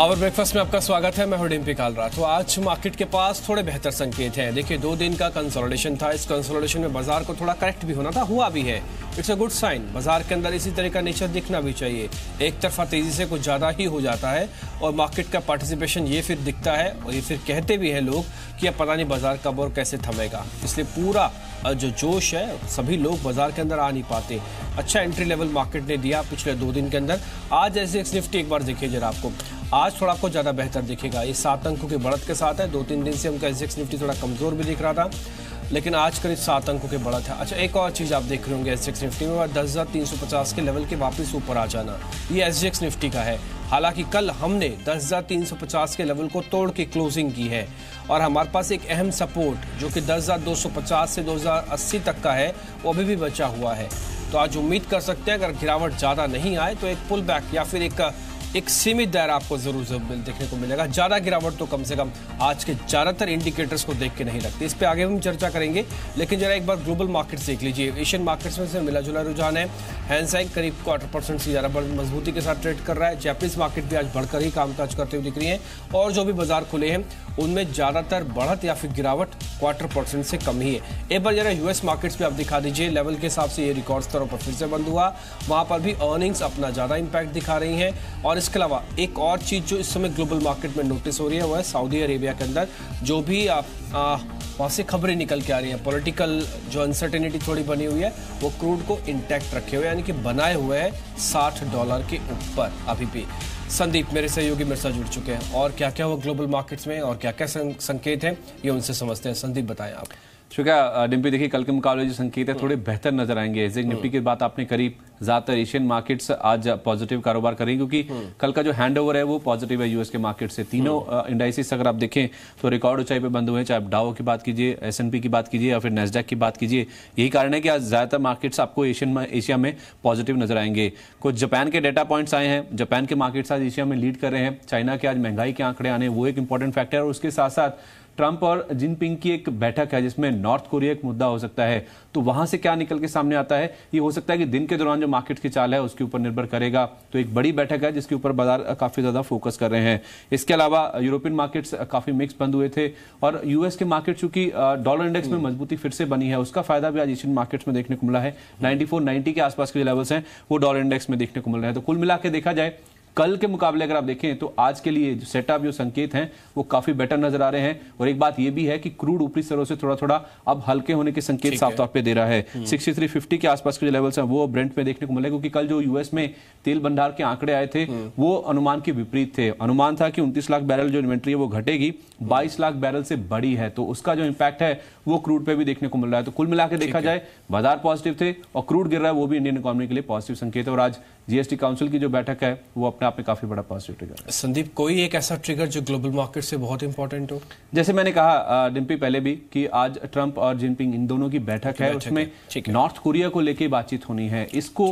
Power breakfast में आपका स्वागत है मैं हूं डिम्पी कालरा तो आज मार्केट के पास थोड़े बेहतर संकेत हैं देखिए दो दिन का कंसोलिडेशन था इस कंसोलिडेशन में बाजार को थोड़ा करेक्ट भी होना था हुआ भी है इट्स अ गुड साइन बाजार के अंदर इसी तरह का नेचर दिखना भी चाहिए एक तरफा तेजी से कुछ ज़्यादा ही हो जाता है और मार्केट का पार्टिसिपेशन ये फिर दिखता है और ये फिर कहते भी हैं लोग कि अब पता नहीं बाजार कब और कैसे थमेगा इसलिए पूरा जो जोश है सभी लोग बाजार के अंदर आ नहीं पाते अच्छा एंट्री लेवल मार्केट ने दिया पिछले दो दिन के अंदर आज ऐसे निफ्टी एक बार देखिए जरा आपको आज थोड़ा आपको ज़्यादा बेहतर दिखेगा ये सात अंकों की बढ़त के साथ है दो तीन दिन से उनका एस निफ्टी थोड़ा कमज़ोर भी दिख रहा था लेकिन आज करीब सात अंकों के बढ़त है अच्छा एक और चीज़ आप देख रहे होंगे एस निफ्टी में दस हज़ार तीन सौ पचास के लेवल के वापस ऊपर आ जाना ये एस निफ्टी का है हालांकि कल हमने 10,350 के लेवल को तोड़ के क्लोजिंग की है और हमारे पास एक अहम सपोर्ट जो कि 10,250 से 2,080 तक का है वो अभी भी बचा हुआ है तो आज उम्मीद कर सकते हैं अगर गिरावट ज़्यादा नहीं आए तो एक पुल बैक या फिर एक एक सीमित दायरा आपको जरूर जरूर देखने को मिलेगा ज्यादा गिरावट तो कम से कम आज के ज्यादातर इंडिकेटर्स को देख के नहीं रखते इस पर आगे हम चर्चा करेंगे लेकिन जरा एक बार ग्लोबल मार्केट्स देख लीजिए एशियन मार्केट्स में से मिला जुला रुझान है हैंडसैक करीब क्वार्टर परसेंट से ज्यादा मजबूती के साथ ट्रेड कर रहा है जैपनीज मार्केट भी आज बढ़कर ही कामकाज करते हुए दिख रही है और जो भी बाजार खुले हैं उनमें ज्यादातर बढ़त या फिर गिरावट क्वार्टर परसेंट से कम ही है एक बार जरा यूएस मार्केट्स में आप दिखा दीजिए लेवल के हिसाब से ये रिकॉर्ड स्तरों पर फिर से बंद हुआ वहां पर भी अर्निंग्स अपना ज्यादा इंपैक्ट दिखा रही है और इसके अलावा एक और चीज़ जो इस समय ग्लोबल मार्केट में नोटिस हो रही है वो है सऊदी अरेबिया के अंदर जो भी आप वहाँ से खबरें निकल के आ रही हैं पॉलिटिकल जो अनसर्टेनिटी थोड़ी बनी हुई है वो क्रूड को इंटैक्ट रखे हुए यानी कि बनाए हुए हैं साठ डॉलर के ऊपर अभी भी संदीप मेरे सहयोगी मेरे साथ जुड़ चुके हैं और क्या क्या हुआ ग्लोबल मार्केट्स में और क्या क्या संकेत हैं ये उनसे समझते हैं संदीप बताएं आप शुक्रिया डिम्पी देखिए कल के मुकाबले जो संकेत है थोड़े हम्म। बेहतर नजर आएंगे जेक निफ्टी हम्म। की बात आपने करीब ज्यादातर एशियन मार्केट्स आज पॉजिटिव कारोबार करेंगे क्योंकि हम्म। कल का जो हैंड ओवर है वो पॉजिटिव है यूएस के मार्केट से तीनों इंडाइसिस अगर आप देखें तो रिकॉर्ड ऊंचाई पे बंद हुए हैं चाहे आप डाओ की बात कीजिए एस की बात कीजिए या फिर नेस्डेक की बात कीजिए यही कारण है कि आज ज्यादातर मार्केट्स आपको एशियन एशिया में पॉजिटिव नजर आएंगे कुछ जापान के डेटा पॉइंट्स आए हैं जापान के मार्केट्स आज एशिया में लीड कर रहे हैं चाइना के आज महंगाई के आंकड़े आने वो एक इंपॉर्टेंट फैक्टर है और उसके साथ साथ ट्रंप और जिनपिंग की एक बैठक है जिसमें नॉर्थ कोरिया एक मुद्दा हो सकता है तो वहां से क्या निकल के सामने आता है ये हो सकता है कि दिन के दौरान जो मार्केट की चाल है उसके ऊपर निर्भर करेगा तो एक बड़ी बैठक है जिसके ऊपर बाजार काफी ज्यादा फोकस कर रहे हैं इसके अलावा यूरोपियन मार्केट्स काफी मिक्स बंद हुए थे और यूएस के मार्केट चूंकि डॉलर इंडेक्स में मजबूती फिर से बनी है उसका फायदा भी आज एशियन मार्केट्स में देखने को मिला है नाइनटी फोर के आसपास के लेवल्स हैं वो डॉलर इंडेक्स में देखने को मिल रहा है तो कुल मिला देखा जाए कल के मुकाबले अगर आप देखें तो आज के लिए जो सेटअप जो संकेत हैं वो काफी बेटर नजर आ रहे हैं और एक बात ये भी है कि क्रूड ऊपरी स्तरों से थोड़ा थोड़ा अब हल्के होने के संकेत साफ तौर पे दे रहा है 6350 हम्म। के आसपास के जो लेवल्स हैं वो ब्रेंट में देखने को मिले क्योंकि कल जो यूएस में तेल भंडार के आंकड़े आए थे हम्म। वो अनुमान के विपरीत थे अनुमान था कि उनतीस लाख बैरल जो इन्वेंट्री है वो घटेगी हम्म। बाईस लाख बैरल से बड़ी है तो उसका जो इम्पैक्ट है वो क्रूड पे भी देखने को मिल रहा है तो कुल मिला देखा जाए बाजार पॉजिटिव थे और क्रूड गिर रहा है वो भी इंडियन इकोनॉमी के लिए पॉजिटिव संकेत है और आज जीएसटी काउंसिल की जो बैठक है वो अपने आप में काफी बड़ा पॉजिटिव ट्रिगर है संदीप कोई एक ऐसा ट्रिगर जो ग्लोबल मार्केट से बहुत इंपॉर्टेंट हो जैसे मैंने कहा डिम्पी पहले भी कि आज ट्रंप और जिनपिंग इन दोनों की बैठक है उसमें नॉर्थ कोरिया को लेकर बातचीत होनी है इसको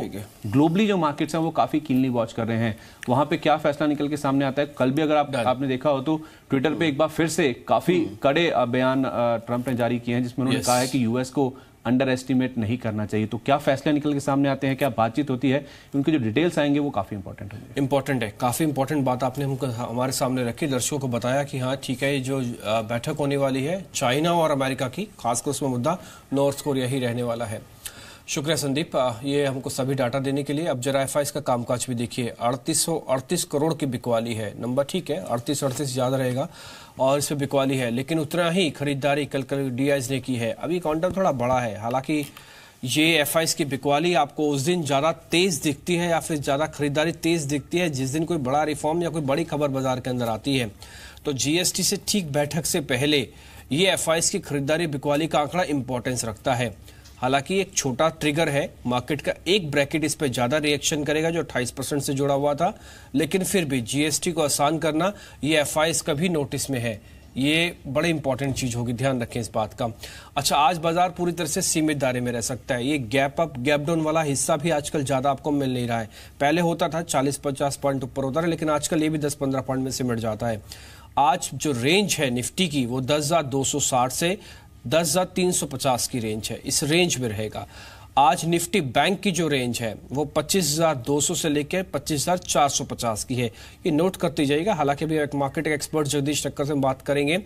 ग्लोबली जो मार्केट्स हैं वो काफी क्लीनली वॉच कर रहे हैं वहां पे क्या फैसला निकल के सामने आता है कल भी अगर आप आपने देखा हो तो ट्विटर पे एक बार फिर से काफी हम्म। कड़े बयान ट्रंप ने जारी किए हैं जिसमें उन्होंने कहा है कि यूएस को अंडर एस्टिमेट नहीं करना चाहिए तो क्या फैसले निकल के सामने आते हैं क्या बातचीत होती है उनकी जो डिटेल्स आएंगे वो काफ़ी इंपॉर्टेंट होंगे इंपॉर्टेंट है काफ़ी इंपॉर्टेंट बात आपने हमको हमारे सामने रखी दर्शकों को बताया कि हाँ ठीक है जो बैठक होने वाली है चाइना और अमेरिका की खासकर उसमें मुद्दा नॉर्थ कोरिया ही रहने वाला है शुक्रिया संदीप ये हमको सभी डाटा देने के लिए अब जरा एफ का कामकाज भी देखिए अड़तीस सौ अड़तीस करोड़ की बिकवाली है नंबर ठीक है अड़तीस अड़तीस ज्यादा रहेगा और इसमें बिकवाली है लेकिन उतना ही खरीदारी कल कल डी ने की है अभी काउंटर थोड़ा बड़ा है हालांकि ये एफ की बिकवाली आपको उस दिन ज़्यादा तेज़ दिखती है या फिर ज़्यादा खरीदारी तेज़ दिखती है जिस दिन कोई बड़ा रिफॉर्म या कोई बड़ी खबर बाजार के अंदर आती है तो जी से ठीक बैठक से पहले ये एफ की खरीदारी बिकवाली का आंकड़ा इंपॉर्टेंस रखता है हालांकि एक छोटा ट्रिगर है मार्केट का एक ब्रैकेट इस पर ज़्यादा रिएक्शन करेगा जो 28 परसेंट से जुड़ा हुआ था लेकिन फिर भी जीएसटी को आसान करना ये एफ का भी नोटिस में है ये बड़ी इंपॉर्टेंट चीज होगी ध्यान रखें इस बात का अच्छा आज बाजार पूरी तरह से सीमित दायरे में रह सकता है ये गैप अप गैप डाउन वाला हिस्सा भी आजकल ज्यादा आपको मिल नहीं रहा है पहले होता था 40-50 पॉइंट ऊपर होता था लेकिन आजकल ये भी 10-15 पॉइंट में सिमट जाता है आज जो रेंज है निफ्टी की वो दस से दस हज़ार तीन सौ पचास की रेंज है इस रेंज में रहेगा आज निफ्टी बैंक की जो रेंज है वो 25,200 से लेकर 25,450 की है ये नोट करते जाइएगा हालांकि एक मार्केट एक्सपर्ट जगदीश टक्कर से बात करेंगे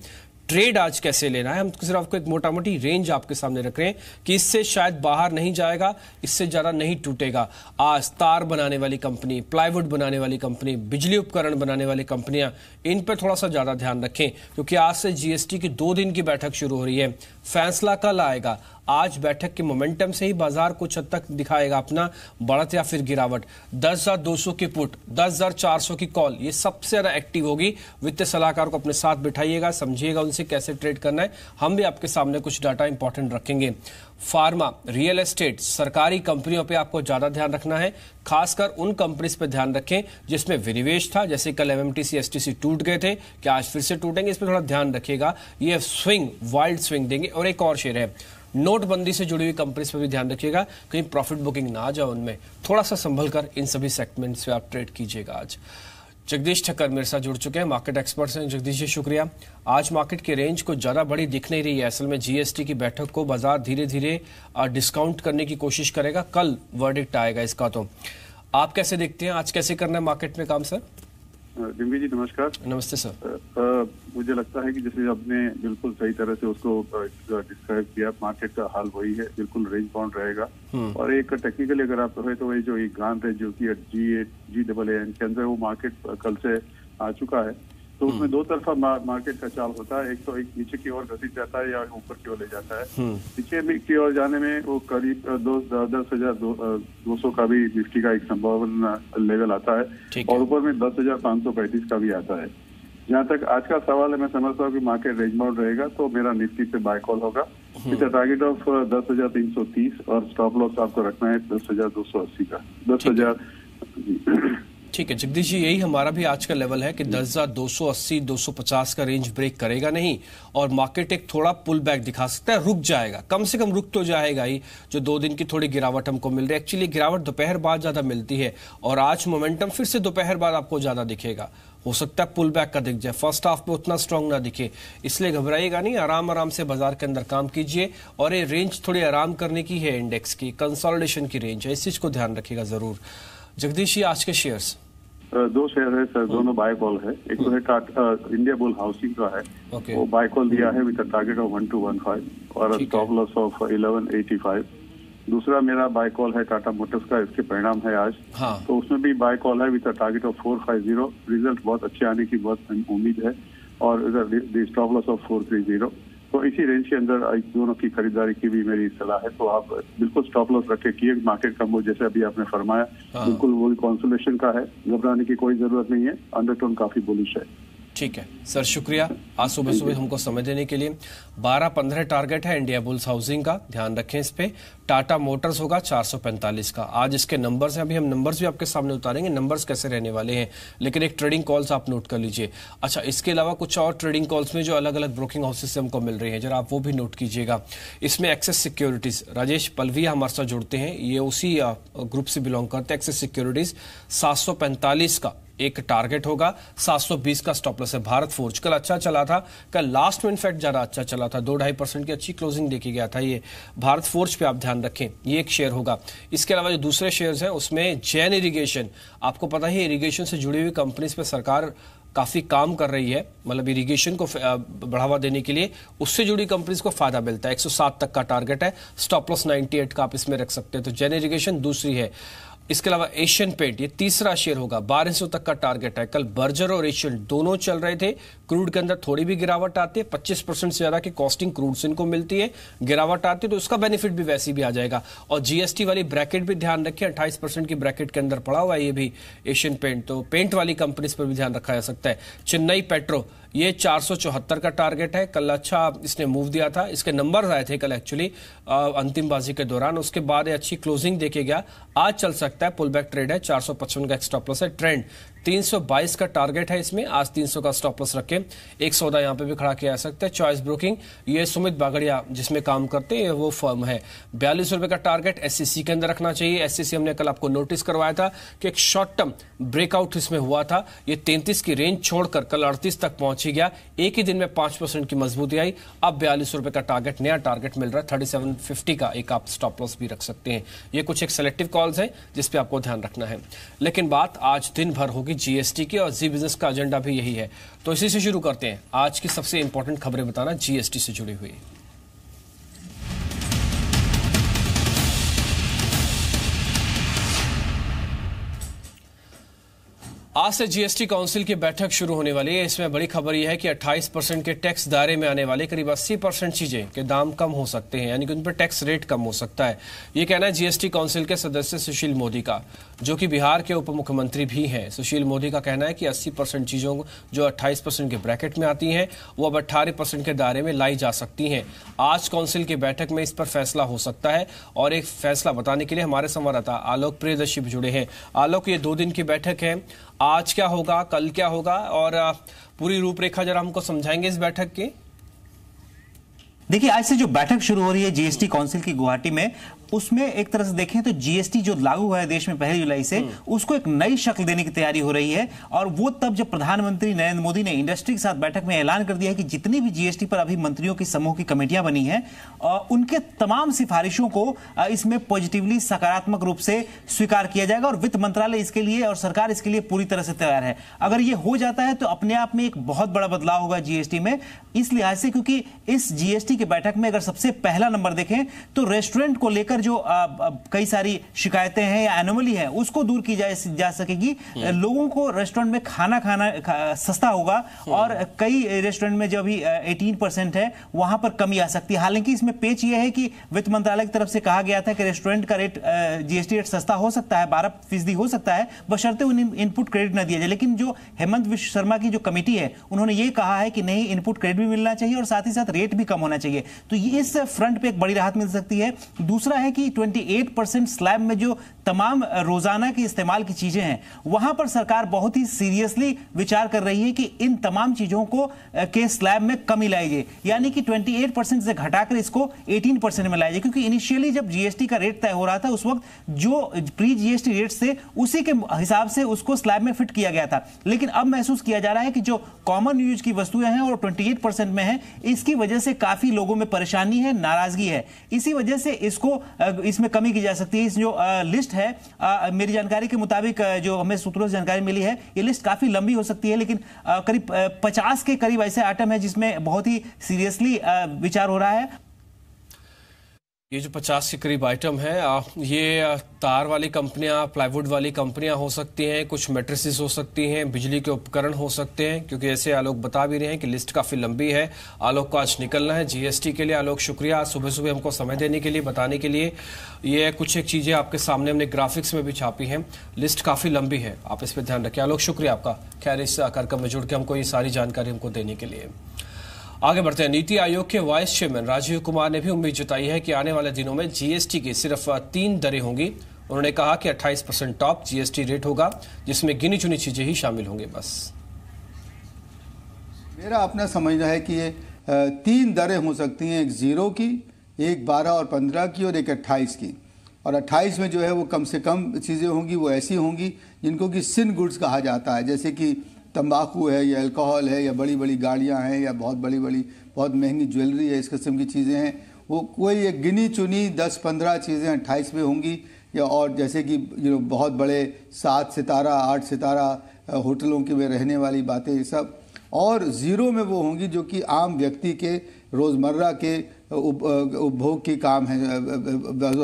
ट्रेड आज कैसे लेना है हम तो सिर्फ आपको एक मोटा मोटी रेंज आपके सामने रख रहे हैं कि इससे शायद बाहर नहीं जाएगा इससे ज़्यादा नहीं टूटेगा आज तार बनाने वाली कंपनी प्लाईवुड बनाने वाली कंपनी बिजली उपकरण बनाने वाली कंपनियां इन पर थोड़ा सा ज़्यादा ध्यान रखें क्योंकि आज से जीएसटी की दो दिन की बैठक शुरू हो रही है फैसला कल आएगा आज बैठक के मोमेंटम से ही बाजार कुछ हद तक दिखाएगा अपना बढ़त या फिर गिरावट दस हजार दो सौ की पुट दस हजार चार सौ की कॉल ये सबसे ज्यादा एक्टिव होगी वित्तीय सलाहकार को अपने साथ बिठाइएगा समझिएगा उनसे कैसे ट्रेड करना है हम भी आपके सामने कुछ डाटा इंपॉर्टेंट रखेंगे फार्मा रियल एस्टेट सरकारी कंपनियों पे आपको ज्यादा ध्यान रखना है खासकर उन कंपनीज पे ध्यान रखें जिसमें विनिवेश था जैसे कल एमएमटीसी एसटीसी टूट गए थे क्या आज फिर से टूटेंगे इसमें थोड़ा ध्यान रखिएगा ये स्विंग वाइल्ड स्विंग देंगे और एक और शेयर है नोटबंदी से जुड़ी हुई कंपनीज पर भी ध्यान रखिएगा कहीं प्रॉफिट बुकिंग ना आ जाए उनमें थोड़ा सा संभल कर इन सभी सेगमेंट्स पे आप ट्रेड कीजिएगा आज जगदीश ठक्कर मेरे साथ जुड़ चुके हैं मार्केट एक्सपर्ट्स हैं जगदीश जी शुक्रिया आज मार्केट के रेंज को ज़्यादा बड़ी दिख नहीं रही है असल में जीएसटी की बैठक को बाजार धीरे धीरे डिस्काउंट करने की कोशिश करेगा कल वर्डिक्ट आएगा इसका तो आप कैसे देखते हैं आज कैसे करना है मार्केट में काम सर डिम्बी जी नमस्कार नमस्ते सर मुझे लगता है कि जैसे आपने बिल्कुल सही तरह से उसको डिस्क्राइब किया मार्केट का हाल वही है बिल्कुल रेंज बाउंड रहेगा हम्म। और एक टेक्निकली अगर आप कहें तो वही जो एक गांध है जो की G eight G double A N के अंदर वो मार्केट कल से आ चुका है तो उसमें हम्म। दो तरफा मार्केट का चाल होता है एक तो एक नीचे की ओर घसीट जाता है या ऊपर की ओर ले जाता है हम्म। नीचे में की ओर जाने में वो करीब दो दस हजार दो, सौ का भी निफ्टी का एक संभावना लेवल आता है और ऊपर में दस हजार पाँच सौ पैंतीस का भी आता है जहाँ तक आज का सवाल है मैं समझता हूँ कि मार्केट रेंज रहेगा तो मेरा निफ्टी से बाय कॉल होगा इसका टारगेट ऑफ दस हजार तीन सौ तीस और स्टॉप लॉस आपको रखना है दस हजार दो सौ अस्सी का दस हजार ठीक है जगदीश जी यही हमारा भी आज का लेवल है कि दस हजार दो सौ अस्सी दो सौ पचास का रेंज ब्रेक करेगा नहीं और मार्केट एक थोड़ा पुल बैक दिखा सकता है रुक जाएगा कम से कम रुक तो जाएगा ही जो दो दिन की थोड़ी गिरावट हमको मिल रही है एक्चुअली गिरावट दोपहर बाद ज्यादा मिलती है और आज मोमेंटम फिर से दोपहर बाद आपको ज्यादा दिखेगा हो सकता है पुल बैक का दिख जाए फर्स्ट हाफ में उतना स्ट्रांग ना दिखे इसलिए घबराइएगा नहीं आराम आराम से बाजार के अंदर काम कीजिए और ये रेंज थोड़ी आराम करने की है इंडेक्स की कंसोलिडेशन की रेंज है इस चीज को ध्यान रखिएगा जरूर जगदीश जी आज के शेयर्स दो शेयर है सर दोनों बाय कॉल है एक तो है इंडिया बुल हाउसिंग का है वो बाय कॉल दिया है with target of one two one five और stop loss of eleven eighty five दूसरा मेरा बाय कॉल है टाटा मोटर्स का इसके परिणाम है आज हाँ. तो उसमें भी बाय कॉल है with target of four five zero result बहुत अच्छे आने की बहुत उम्मीद है और stop loss of four three zero तो इसी रेंज के अंदर दोनों की खरीदारी की भी मेरी सलाह है तो आप बिल्कुल स्टॉप लॉस रखे किए मार्केट का मूव जैसे अभी आपने फरमाया हाँ। बिल्कुल वो कॉन्सुलेशन का है घबराने की कोई जरूरत नहीं है अंडरटोन काफी बुलिश है ठीक है सर शुक्रिया आज सुबह सुबह हमको समय देने के लिए 12-15 टारगेट है इंडिया बुल्स हाउसिंग का ध्यान रखें इस पे टाटा मोटर्स होगा 445 का आज इसके नंबर्स हैं अभी हम नंबर्स भी आपके सामने उतारेंगे नंबर्स कैसे रहने वाले हैं लेकिन एक ट्रेडिंग कॉल्स आप नोट कर लीजिए अच्छा इसके अलावा कुछ और ट्रेडिंग कॉल्स में जो अलग अलग ब्रोकिंग हाउसेज से हमको मिल रही है जरा आप वो भी नोट कीजिएगा इसमें एक्सेस सिक्योरिटीज राजेश पलवी हमारे साथ जुड़ते हैं ये उसी ग्रुप से बिलोंग करते हैं एक्सेस सिक्योरिटीज सात का एक टारगेट होगा 720 का स्टॉप लॉस है भारत फोर्ज कल अच्छा चला था कल लास्ट में इनफैक्ट ज़्यादा अच्छा चला था दो ढाई परसेंट की अच्छी क्लोजिंग देखी गया था ये भारत फोर्ज पे आप ध्यान रखें ये एक शेयर होगा इसके अलावा जो दूसरे शेयर्स हैं उसमें जैन इरीगेशन आपको पता ही इरीगेशन से जुड़ी हुई कंपनीज पर सरकार काफ़ी काम कर रही है मतलब इरिगेशन को बढ़ावा देने के लिए उससे जुड़ी कंपनीज को फायदा मिलता है 107 तक का टारगेट है स्टॉप लॉस 98 का आप इसमें रख सकते हैं तो जैन इरीगेशन दूसरी है इसके अलावा एशियन पेंट ये तीसरा शेयर होगा 1200 तक का टारगेट है कल बर्जर और एशियन दोनों चल रहे थे क्रूड के अंदर थोड़ी भी गिरावट आती है 25 परसेंट से ज्यादा की कॉस्टिंग क्रूड से इनको मिलती है गिरावट आती है तो उसका बेनिफिट भी वैसे भी आ जाएगा और जीएसटी वाली ब्रैकेट भी ध्यान रखिए अट्ठाईस की ब्रैकेट के अंदर पड़ा हुआ है ये भी एशियन पेंट तो पेंट वाली कंपनीज पर भी ध्यान रखा जा सकता है चेन्नई पेट्रो ये चार का टारगेट है कल अच्छा इसने मूव दिया था इसके नंबर आए थे कल एक्चुअली अंतिम बाजी के दौरान उसके बाद अच्छी क्लोजिंग देखे गया आज चल सके सकता है पुल बैक ट्रेड है चार का एक स्टॉप लॉस है ट्रेंड 322 का टारगेट है इसमें आज 300 का स्टॉपलस रखें एक सौदा यहाँ पे भी खड़ा किया जा सकता है चॉइस ब्रोकिंग ये सुमित बागड़िया जिसमें काम करते हैं वो फर्म है बयालीस रुपए का टारगेट एस e के अंदर रखना चाहिए एस e हमने कल आपको नोटिस करवाया था कि एक शॉर्ट टर्म ब्रेकआउट इसमें हुआ था ये तैंतीस की रेंज छोड़कर कल अड़तीस तक पहुंची गया एक ही दिन में पांच परसेंट की मजबूती आई अब बयालीस रुपए का टारगेट नया टारगेट मिल रहा है थर्टी सेवन फिफ्टी का एक आप स्टॉप लॉस भी रख सकते हैं ये कुछ एक सेलेक्टिव कॉल्स है जिसपे आपको ध्यान रखना है लेकिन बात आज दिन भर होगी क्योंकि जीएसटी के और जी बिजनेस का एजेंडा भी यही है तो इसी से शुरू करते हैं आज की सबसे इंपॉर्टेंट खबरें बताना जीएसटी से जुड़ी हुई आज से जीएसटी काउंसिल की बैठक शुरू होने वाली है इसमें बड़ी खबर यह है कि 28 परसेंट के टैक्स दायरे में आने वाले करीब 80 परसेंट चीजें के दाम कम हो सकते हैं यानी कि उन पर टैक्स रेट कम हो सकता है ये कहना है जीएसटी काउंसिल के सदस्य सुशील मोदी का जो कि बिहार के उप मुख्यमंत्री भी हैं सुशील मोदी का कहना है कि अस्सी चीजों जो अट्ठाईस के ब्रैकेट में आती हैं वो अब अट्ठारह के दायरे में लाई जा सकती हैं आज काउंसिल की बैठक में इस पर फैसला हो सकता है और एक फैसला बताने के लिए हमारे संवाददाता आलोक प्रियदर्शी जुड़े हैं आलोक ये दो दिन की बैठक है आज क्या होगा कल क्या होगा और पूरी रूपरेखा जरा हमको समझाएंगे इस बैठक की देखिए आज से जो बैठक शुरू हो रही है जीएसटी काउंसिल की गुवाहाटी में उसमें एक तरह से देखें तो जीएसटी जो लागू हुआ है देश में पहली जुलाई से हम्म। उसको एक नई शक्ल देने की तैयारी हो रही है और वो तब जब प्रधानमंत्री नरेंद्र मोदी ने इंडस्ट्री के साथ बैठक में ऐलान कर दिया है कि जितनी भी जीएसटी पर अभी मंत्रियों की समूह की कमेटियां बनी है उनके तमाम सिफारिशों को इसमें पॉजिटिवली सकारात्मक रूप से स्वीकार किया जाएगा और वित्त मंत्रालय इसके लिए और सरकार इसके लिए पूरी तरह से तैयार है अगर ये हो जाता है तो अपने आप में एक बहुत बड़ा बदलाव होगा जीएसटी में इस लिहाज से क्योंकि इस जीएसटी की बैठक में अगर सबसे पहला नंबर देखें तो रेस्टोरेंट को लेकर जो आ, आ, कई सारी शिकायतें हैं या एनोमली है उसको दूर की जा, जा सकेगी हम्म। लोगों को रेस्टोरेंट में खाना खाना खा, सस्ता होगा हम्म। और कई रेस्टोरेंट में जो अभी एटीन परसेंट है वहां पर कमी आ सकती है हालांकि इसमें पेच यह है कि वित्त मंत्रालय की तरफ से कहा गया था कि रेस्टोरेंट का रेट जीएसटी रेट सस्ता हो सकता है बारह फीसदी हो सकता है बशर्ते उन्हें इनपुट क्रेडिट न दिया जाए लेकिन जो हेमंत विश्व शर्मा की जो कमेटी है उन्होंने ये कहा है कि नहीं इनपुट क्रेडिट भी मिलना चाहिए और साथ ही साथ रेट भी कम होना चाहिए तो इस फ्रंट पर एक बड़ी राहत मिल सकती है दूसरा है कि 28 परसेंट स्लैब में जो तमाम रोजाना के इस्तेमाल की चीजें हैं वहां पर सरकार बहुत ही सीरियसली विचार कर रही है कि इन तमाम चीजों को के स्लैब में कमी लाई जाए यानी कि 28 परसेंट से घटाकर इसको 18 परसेंट में लाया जाए क्योंकि इनिशियली जब जीएसटी का रेट तय हो रहा था उस वक्त जो प्री जीएसटी रेट थे उसी के हिसाब से उसको स्लैब में फिट किया गया था लेकिन अब महसूस किया जा रहा है कि जो कॉमन यूज की वस्तुएं हैं और ट्वेंटी परसेंट में है इसकी वजह से काफी लोगों में परेशानी है नाराजगी है इसी वजह से इसको इसमें कमी की जा सकती है इस जो लिस्ट है मेरी जानकारी के मुताबिक जो हमें सूत्रों से जानकारी मिली है ये लिस्ट काफ़ी लंबी हो सकती है लेकिन करीब पचास के करीब ऐसे आइटम है जिसमें बहुत ही सीरियसली विचार हो रहा है ये जो 50 के करीब आइटम है ये तार वाली कंपनियां प्लाईवुड वाली कंपनियां हो सकती हैं कुछ मेट्रेसिस हो सकती हैं बिजली के उपकरण हो सकते हैं क्योंकि ऐसे आलोक बता भी रहे हैं कि लिस्ट काफ़ी लंबी है आलोक को आज निकलना है जीएसटी के लिए आलोक शुक्रिया आज सुबह सुबह हमको समय देने के लिए बताने के लिए ये कुछ एक चीज़ें आपके सामने हमने ग्राफिक्स में भी छापी हैं लिस्ट काफ़ी लंबी है आप इस पर ध्यान रखें आलोक शुक्रिया आपका खैर इस कार्यक्रम में जुड़ के हमको ये सारी जानकारी हमको देने के लिए आगे बढ़ते हैं नीति आयोग के वाइस चेयरमैन राजीव कुमार ने भी उम्मीद जताई है कि आने वाले दिनों में जीएसटी की सिर्फ तीन दरें होंगी उन्होंने कहा कि 28 परसेंट टॉप जीएसटी रेट होगा जिसमें गिनी चुनी चीजें ही शामिल होंगे बस मेरा अपना समझना है कि ये तीन दरें हो सकती हैं एक जीरो की एक बारह और पंद्रह की और एक अट्ठाईस की और 28 में जो है वो कम से कम चीज़ें होंगी वो ऐसी होंगी जिनको कि सिन गुड्स कहा जाता है जैसे कि तंबाकू है या अल्कोहल है या बड़ी बड़ी गाड़ियाँ हैं या बहुत बड़ी बड़ी बहुत महंगी ज्वेलरी है इस किस्म की चीज़ें हैं वो कोई एक गिनी चुनी दस पंद्रह चीज़ें अट्ठाईस में होंगी या और जैसे कि जो बहुत बड़े सात सितारा आठ सितारा होटलों के में रहने वाली बातें ये सब और ज़ीरो में वो होंगी जो कि आम व्यक्ति के रोज़मर्रा के उपभोग के काम हैं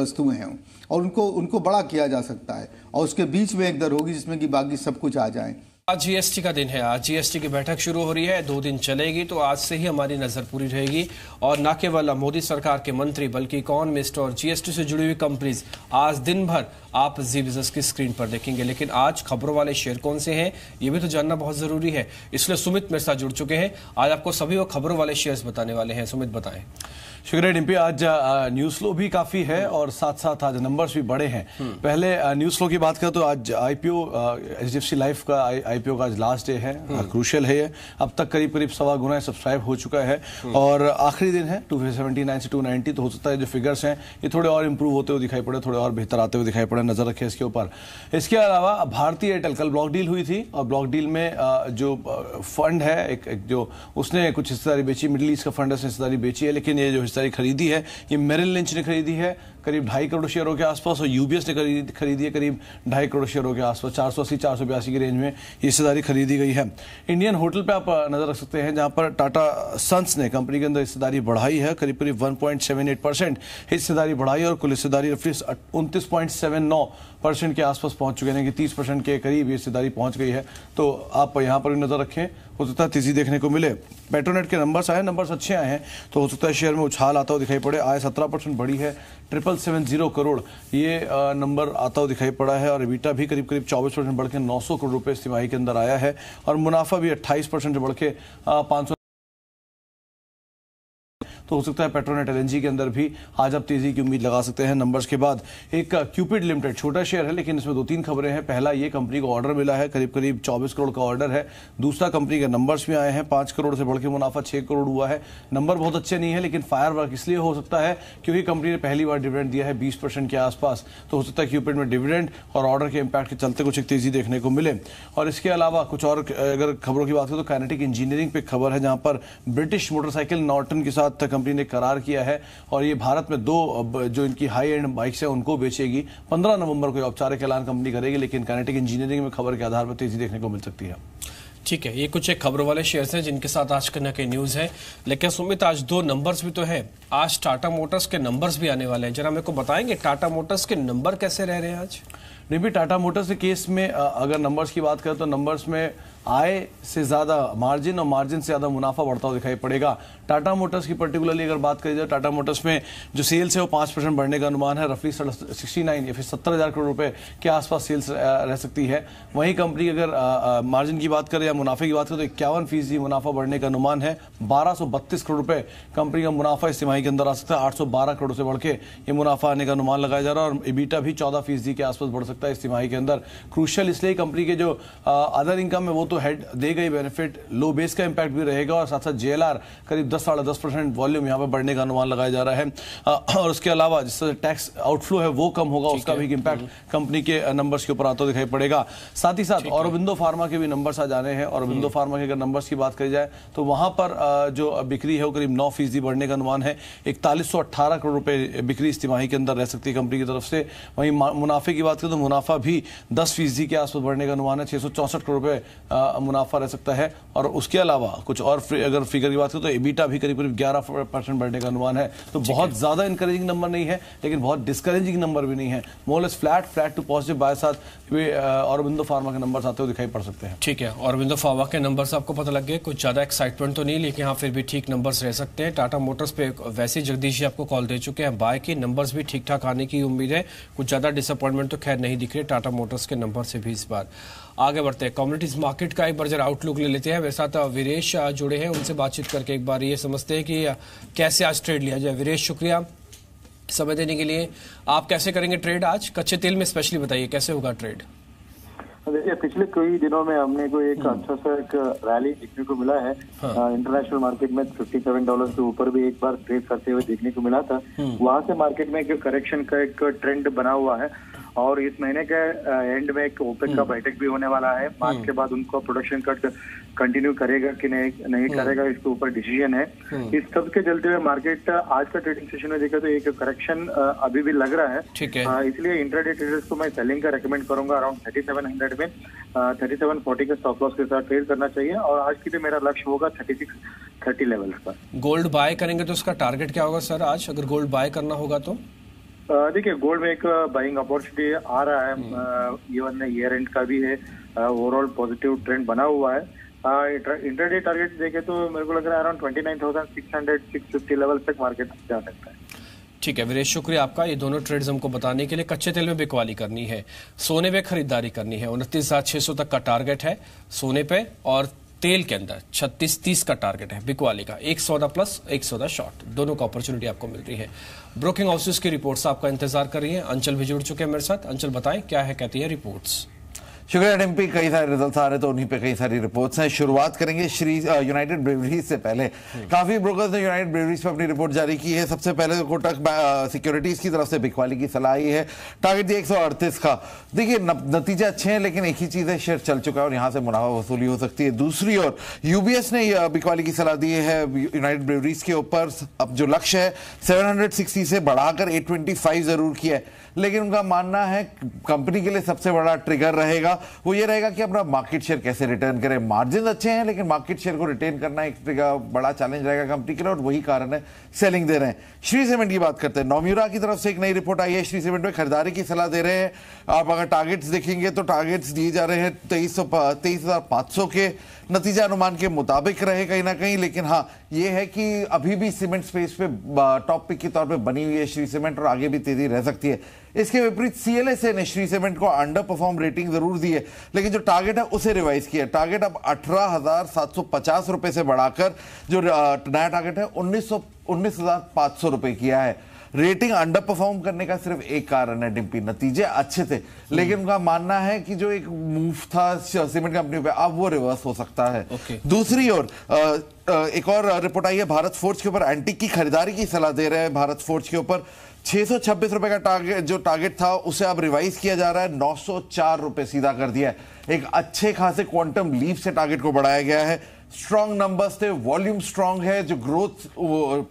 वस्तुएँ हैं और उनको उनको बड़ा किया जा सकता है और उसके बीच में एक दर होगी जिसमें कि बाकी सब कुछ आ जाए आज जीएसटी का दिन है आज जीएसटी की बैठक शुरू हो रही है दो दिन चलेगी तो आज से ही हमारी नजर पूरी रहेगी और न केवल मोदी सरकार के मंत्री बल्कि मिस्ट और जीएसटी से जुड़ी हुई कंपनीज आज दिन भर आप जी बिजनेस की स्क्रीन पर देखेंगे लेकिन आज खबरों वाले शेयर कौन से हैं ये भी तो जानना बहुत जरूरी है इसलिए सुमित मेरे साथ जुड़ चुके हैं आज आपको सभी वो खबरों वाले शेयर बताने वाले हैं सुमित बताएं शुक्रिया डिम्पी आज न्यूज फ्लो भी काफी है हम्म। और साथ साथ आज नंबर्स भी बड़े हैं हम्म। पहले न्यूज फ्लो की बात करें तो आज आईपीओ एच लाइफ का आईपीओ का आज लास्ट डे है क्रूशल हम्म। है ये अब तक करीब करीब सवा गुना सब्सक्राइब हो चुका है और आखिरी दिन है टू से टू तो हो सकता है जो फिगर्स हैं ये थोड़े और इम्प्रूव होते हुए दिखाई पड़े थोड़े और बेहतर आते हुए दिखाई पड़े नजर रखे इसके ऊपर इसके अलावा भारतीय एयरटेल कल ब्लॉक डील हुई थी और ब्लॉक डील में जो फंड है एक, जो उसने कुछ हिस्सेदारी बेची मिडिल ईस्ट का फंड है हिस्सेदारी बेची है लेकिन ये जो हिस्सेदारी खरीदी है ये मेरिल लिंच ने खरीदी है करीब ढाई करोड़ शेयरों के आसपास और यूबीएस ने खरीदी है करीब ढाई करोड़ शेयरों के आसपास चार सौ अस्सी चार सौ बयासी की रेंज में ये हिस्सेदारी खरीदी गई है इंडियन होटल पे आप नजर रख सकते हैं जहां पर टाटा सन्स ने कंपनी के अंदर हिस्सेदारी बढ़ाई है करीब करीब one point seven eight percent हिस्सेदारी बढ़ाई और कुल हिस्सेदारी रफली उनतीस पॉइंट सेवन नौ परसेंट के आसपास पहुंच चुके हैं कि तीस परसेंट के करीब ये हिस्सेदारी पहुंच गई है तो आप यहाँ पर भी नजर रखें हो सकता है तेजी देखने को मिले पेट्रोनेट के नंबर्स आए नंबर्स अच्छे आए हैं तो हो सकता है शेयर में उछाल आता हुआ दिखाई पड़े आय सत्रह परसेंट बढ़ी है ट्रिपल सेवन जीरो करोड़ ये नंबर आता हुआ दिखाई पड़ा है और बीटा भी करीब करीब चौबीस परसेंट बढ़ के नौ करोड़ रुपये इस तिमाही के अंदर आया है और मुनाफा भी अट्ठाईस परसेंट बढ़ के पाँच तो हो सकता है पेट्रोनेट एलएनजी के अंदर भी आज आप तेजी की उम्मीद लगा सकते हैं नंबर्स के बाद एक क्यूपिड uh, लिमिटेड छोटा शेयर है लेकिन इसमें दो तीन खबरें हैं पहला ये कंपनी को ऑर्डर मिला है करीब करीब चौबीस करोड़ का ऑर्डर है दूसरा कंपनी के नंबर्स भी आए हैं पांच करोड़ से बढ़ के मुनाफा छह करोड़ हुआ है नंबर बहुत अच्छे नहीं है लेकिन फायर वर्क इसलिए हो सकता है क्योंकि कंपनी ने पहली बार डिविडेंड दिया है बीस परसेंट के आसपास तो हो सकता है क्यूपिड में डिविडेंड और ऑर्डर के इम्पैक्ट के चलते कुछ एक तेजी देखने को मिले और इसके अलावा कुछ और अगर खबरों की बात करें तो कैनेटिक इंजीनियरिंग पे खबर है जहां पर ब्रिटिश मोटरसाइकिल नॉर्टन के साथ कंपनी ने करार किया है और ये भारत में दो जो इनकी हाई एंड बाइक्स है उनको बेचेगी पंद्रह नवंबर को औपचारिक ऐलान कंपनी करेगी लेकिन कैनेटिक इंजीनियरिंग में खबर के आधार पर तेजी देखने को मिल सकती है ठीक है ये कुछ एक खबरों वाले शेयर्स हैं जिनके साथ आज कहीं के न्यूज़ है लेकिन सुमित आज दो नंबर्स भी तो है आज टाटा मोटर्स के नंबर्स भी आने वाले हैं जरा मेरे को बताएंगे टाटा मोटर्स के नंबर कैसे रह रहे हैं आज नहीं भी टाटा मोटर्स के केस में अगर नंबर्स की बात करें तो नंबर्स में आय से ज़्यादा मार्जिन और मार्जिन से ज़्यादा मुनाफा बढ़ता हुआ दिखाई पड़ेगा टाटा मोटर्स की पर्टिकुलरली अगर बात करी जाए टाटा मोटर्स में जो सेल्स है वो पाँच परसेंट बढ़ने का अनुमान है रफली सिक्सटी नाइन या फिर सत्तर हज़ार करोड़ रुपये के आसपास सेल्स रह सकती है वहीं कंपनी की अगर मार्जिन की बात करें या मुनाफे की बात करें तो इक्यावन फीसदी मुनाफा बढ़ने का अनुमान है बारह करोड़ रुपये कंपनी का मुनाफा इस तिमाही के अंदर आ सकता है आठ करोड़ से बढ़ के ये मुनाफा आने का अनुमान लगाया जा रहा है और इबीटा भी चौदह फीसदी के आसपास बढ़ सकता है इस तिमाही के अंदर क्रूशल इसलिए कंपनी के जो अदर इनकम है वो तो हेड दे गई बेनिफिट लो बेस का इम्पैक्ट भी रहेगा और साथ साथ जेएलआर करीब दस साढ़े दस परसेंट वॉल्यूम यहाँ पर बढ़ने का अनुमान लगाया जा रहा है और उसके अलावा जिससे टैक्स आउटफ्लो है वो कम होगा उसका भी इम्पैक्ट हम्म। कंपनी के नंबर्स के ऊपर आता दिखाई पड़ेगा साथ ही साथ और फार्मा के भी नंबर्स आ जाने हैं औरबिंदो फार्मा हम्म। के अगर नंबर्स की बात करी जाए तो वहां पर जो बिक्री है वो करीब नौ फीसदी बढ़ने का अनुमान है इकतालीस करोड़ रुपए बिक्री इस तिमाही के अंदर रह सकती है कंपनी की तरफ से वहीं मुनाफे की बात करें तो मुनाफा भी दस फीसदी के आसपास बढ़ने का अनुमान है छः करोड़ रुपए मुनाफा रह सकता है और उसके अलावा कुछ और फ्री, अगर फिगर की बात करें तो एबीटा भी करीब करीब ग्यारह परसेंट बढ़ने का अनुमान है तो बहुत ज़्यादा इंकरेजिंग नंबर नहीं है लेकिन बहुत डिस्करेजिंग नंबर भी नहीं है मोल मोलस flat flat to positive buy साथ औरबिंदो फार्मा के नंबर आते हुए दिखाई पड़ सकते हैं ठीक है औरबिंदो फार्मा के नंबर आपको पता लग गए कुछ ज़्यादा एक्साइटमेंट तो नहीं लेकिन हाँ फिर भी ठीक नंबर रह सकते हैं टाटा मोटर्स पे वैसे जगदीश जी आपको कॉल दे चुके हैं बाय के नंबर भी ठीक ठाक आने की उम्मीद है कुछ ज़्यादा डिसअपॉइंटमेंट तो खैर नहीं दिख रहे टाटा मोटर्स के नंबर से भी इस बार आगे बढ़ते हैं कॉमोडिटीज मार्केट का एक बार जरा आउटलुक ले लेते हैं मेरे साथ वीरेश जुड़े हैं उनसे बातचीत करके एक बार ये समझते हैं कि कैसे आज ट्रेड लिया जाए वीरेश शुक्रिया समय देने के लिए आप कैसे करेंगे ट्रेड आज कच्चे तेल में स्पेशली बताइए कैसे होगा ट्रेड देखिए पिछले कई दिनों में हमने को एक हम्म। अच्छा सा एक रैली देखने को मिला है हाँ। इंटरनेशनल मार्केट में 57 डॉलर के ऊपर भी एक बार ट्रेड करते हुए देखने को मिला था हम्म। वहां से मार्केट में एक करेक्शन का एक ट्रेंड बना हुआ है और इस महीने के एंड में एक ओपन का हम्म। बैठक भी होने वाला है मार्च हम्म। के बाद उनको प्रोडक्शन कट कंटिन्यू करेगा कि नहीं नहीं हम्म। करेगा इसके ऊपर डिसीजन है इस सब के चलते हुए मार्केट आज का ट्रेडिंग सेशन में देखा तो एक करेक्शन अभी भी लग रहा है, है। इसलिए इंटरडे ट्रेडर्स को मैं सेलिंग का रेकमेंड करूंगा अराउंड थर्टी सेवन हंड्रेड में थर्टी सेवन फोर्टी के स्टॉप लॉस के साथ ट्रेड करना चाहिए और आज के लिए मेरा लक्ष्य होगा थर्टी सिक्स थर्टी लेवल पर गोल्ड बाय करेंगे तो उसका टारगेट क्या होगा सर आज अगर गोल्ड बाय करना होगा तो देखिए गोल्ड में एक बाइंग अपॉर्चुनिटी आ रहा है इवन ईयर एंड का भी है ओवरऑल पॉजिटिव ट्रेंड बना हुआ है इंटरडे टारगेट देखे तो मेरे को लग रहा है around twenty nine thousand six hundred six fifty level तक मार्केट जा सकता है ठीक है वीरेश शुक्रिया आपका ये दोनों ट्रेड्स हमको बताने के लिए कच्चे तेल में बिकवाली करनी है सोने पे खरीदारी करनी है उनतीस हजार छह सौ तक का टारगेट है सोने पे और तेल के अंदर छत्तीस तीस का टारगेट है बिकवाली का एक सौदा प्लस एक सौदा शॉर्ट दोनों का अपॉर्चुनिटी आपको मिल रही है ब्रोकिंग हाउसेस की रिपोर्ट्स आपका इंतजार कर रही है अंचल भी जुड़ चुके हैं मेरे साथ अंचल बताएं क्या है कहती है रिपोर्ट्स शुक्रिया एडम पी कई सारे रिजल्ट आ रहे तो उन्हीं पे कई सारी रिपोर्ट्स हैं शुरुआत करेंगे श्री यूनाइटेड ब्रेवरीज से पहले हम्म। काफी ब्रोकर्स ने यूनाइटेड ब्रेवरीज पर अपनी रिपोर्ट जारी की है सबसे पहले तो कोटक सिक्योरिटीज की तरफ से बिकवाली की सलाह आई है टारगेट दिया एक का देखिए नतीजे अच्छे हैं लेकिन एक ही चीज है शेयर चल चुका है और यहाँ से मुनाफा वसूली हो सकती है दूसरी ओर यूबीएस ने बिकवाली की सलाह दी है यूनाइटेड ब्रेवरीज के ऊपर अब जो लक्ष्य है सेवन से बढ़ाकर एट जरूर किया है लेकिन उनका मानना है कंपनी के लिए सबसे बड़ा ट्रिगर रहेगा वो ये रहेगा कि अपना मार्केट शेयर कैसे रिटर्न करें मार्जिन अच्छे हैं लेकिन मार्केट शेयर को रिटेन करना एक ट्रिगर बड़ा चैलेंज रहेगा कंपनी के लिए और वही कारण है सेलिंग दे रहे हैं श्री सीमेंट की बात करते हैं नोम्यूरा की तरफ से एक नई रिपोर्ट आई है श्री सीमेंट में खरीदारी की सलाह दे रहे हैं आप अगर टारगेट्स देखेंगे तो टारगेट्स दिए जा रहे हैं तेईस सौ तेईस हजार सौ के नतीजा अनुमान के मुताबिक रहे कहीं ना कहीं लेकिन हाँ ये है कि अभी भी सीमेंट स्पेस पे टॉप पिक के तौर पे बनी हुई है श्री सीमेंट और आगे भी तेजी रह सकती है इसके विपरीत सीएलएसए ने श्री सीमेंट को अंडर परफॉर्म रेटिंग जरूर दी है लेकिन जो टारगेट है उसे रिवाइज किया टारगेट अब अठारह हजार सात सौ पचास रुपए से बढ़ाकर जो नया टारगेट है उन्नीस सौ उन्नीस हजार पाँच सौ रुपए किया है रेटिंग अंडर परफॉर्म करने का सिर्फ एक कारण है डिम्पी नतीजे अच्छे थे लेकिन उनका मानना है कि जो एक मूव था सीमेंट कंपनी पे अब वो रिवर्स हो सकता है दूसरी ओर एक और रिपोर्ट आई है भारत फोर्ज के ऊपर एंटिक की खरीदारी की सलाह दे रहे हैं भारत फोर्ज के ऊपर 626 रुपए का टारगेट जो टारगेट था उसे अब रिवाइज किया जा रहा है 904 रुपए सीधा कर दिया है एक अच्छे खासे क्वांटम लीप से टारगेट को बढ़ाया गया है स्ट्रांग नंबर्स थे वॉल्यूम स्ट्रांग है जो ग्रोथ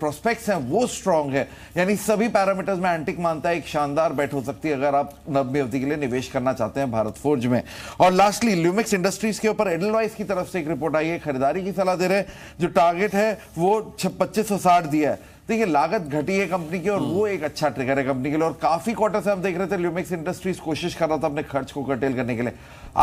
प्रोस्पेक्ट्स हैं वो स्ट्रांग है यानी सभी पैरामीटर्स में एंटिक मानता है एक शानदार बैठ हो सकती है अगर आप नब्बे अवधि के लिए निवेश करना चाहते हैं भारत फोर्ज में और लास्टली ल्यूमिक्स इंडस्ट्रीज के ऊपर एडलवाइस की तरफ से एक रिपोर्ट आई है खरीदारी की सलाह दे रहे हैं जो टारगेट है वो पच्चीस दिया है देखिए लागत घटी है कंपनी की और हम्म। वो एक अच्छा ट्रिगर है कंपनी के लिए और काफी क्वार्टर से हम देख रहे थे ल्यूमिक्स इंडस्ट्रीज कोशिश कर रहा था अपने खर्च को कटेल करने के लिए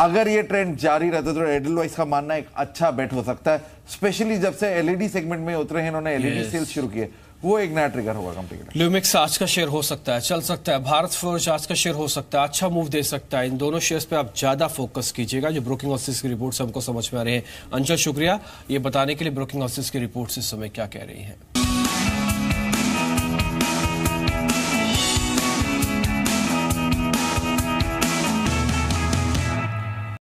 अगर ये ट्रेंड जारी रहता तो एडलवाइस का मानना एक अच्छा बेट हो सकता है स्पेशली जब से एलईडी सेगमेंट e में उतरे हैं इन्होंने एलईडी सेल्स e शुरू किए वो एक नया ट्रिगर होगा कंपनी के लिए ल्यूमिक्स आज का शेयर हो सकता है चल सकता है भारत फोर्स आज का शेयर हो सकता है अच्छा मूव दे सकता है इन दोनों शेयर्स पे आप ज्यादा फोकस कीजिएगा जो ब्रोकिंग ऑफिस की रिपोर्ट हमको समझ में आ रहे हैं अंचल शुक्रिया ये बताने के लिए ब्रोकिंग ऑफिस की रिपोर्ट इस समय क्या कह रही है